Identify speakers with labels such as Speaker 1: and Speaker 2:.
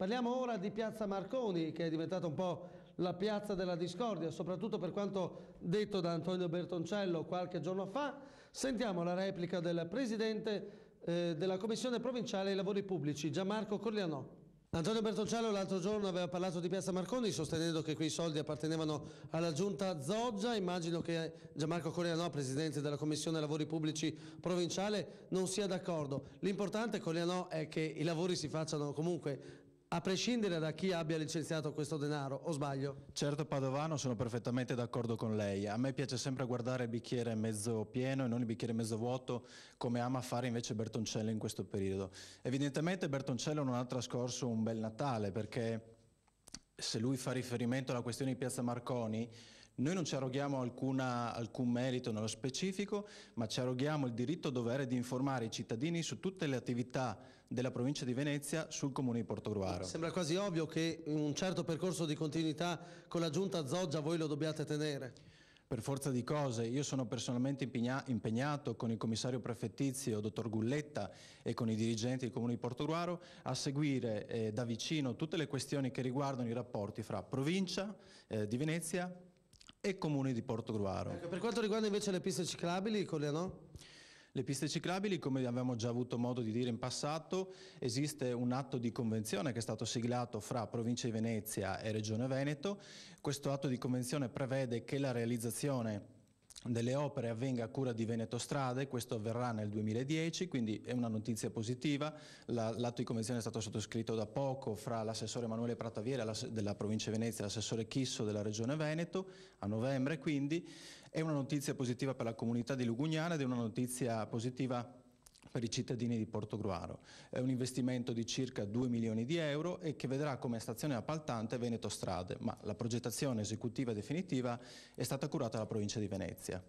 Speaker 1: Parliamo ora di Piazza Marconi, che è diventata un po' la piazza della discordia, soprattutto per quanto detto da Antonio Bertoncello qualche giorno fa. Sentiamo la replica del Presidente eh, della Commissione Provinciale ai Lavori Pubblici, Gianmarco Corlianò. Antonio Bertoncello l'altro giorno aveva parlato di Piazza Marconi sostenendo che quei soldi appartenevano alla giunta Zoggia, immagino che Gianmarco Corianò, presidente della Commissione Lavori Pubblici Provinciale, non sia d'accordo. L'importante Corianò è che i lavori si facciano comunque a prescindere da chi abbia licenziato questo denaro, o sbaglio?
Speaker 2: Certo Padovano, sono perfettamente d'accordo con lei. A me piace sempre guardare il bicchiere mezzo pieno e non il bicchiere mezzo vuoto, come ama fare invece Bertoncello in questo periodo. Evidentemente Bertoncello non ha trascorso un bel Natale perché se lui fa riferimento alla questione di Piazza Marconi, noi non ci arroghiamo alcuna, alcun merito nello specifico, ma ci arroghiamo il diritto dovere di informare i cittadini su tutte le attività della provincia di Venezia sul comune di Portogruaro.
Speaker 1: Sembra quasi ovvio che un certo percorso di continuità con la giunta Zoggia voi lo dobbiate tenere per forza di cose. Io sono personalmente
Speaker 2: impegnato con il commissario prefettizio, dottor Gulletta, e con i dirigenti del Comune di Portoruaro a seguire eh, da vicino tutte le questioni che riguardano i rapporti fra provincia eh, di Venezia, e comuni di Porto Gruaro. Ecco, per quanto riguarda invece le piste ciclabili, Cogliano? Le piste ciclabili, come abbiamo già avuto modo di dire in passato, esiste un atto di convenzione che è stato siglato fra Provincia di Venezia e Regione Veneto. Questo atto di convenzione prevede che la realizzazione delle opere avvenga a cura di Veneto Strade, questo avverrà nel 2010, quindi è una notizia positiva, l'atto di convenzione è stato sottoscritto da poco fra l'assessore Emanuele Prataviera della provincia di Venezia e l'assessore Chisso della regione Veneto, a novembre quindi, è una notizia positiva per la comunità di Lugugnana ed è una notizia positiva per per i cittadini di Portogruaro. È un investimento di circa 2 milioni di euro e che vedrà come stazione appaltante Veneto Strade, ma la progettazione esecutiva definitiva è stata curata dalla provincia di Venezia.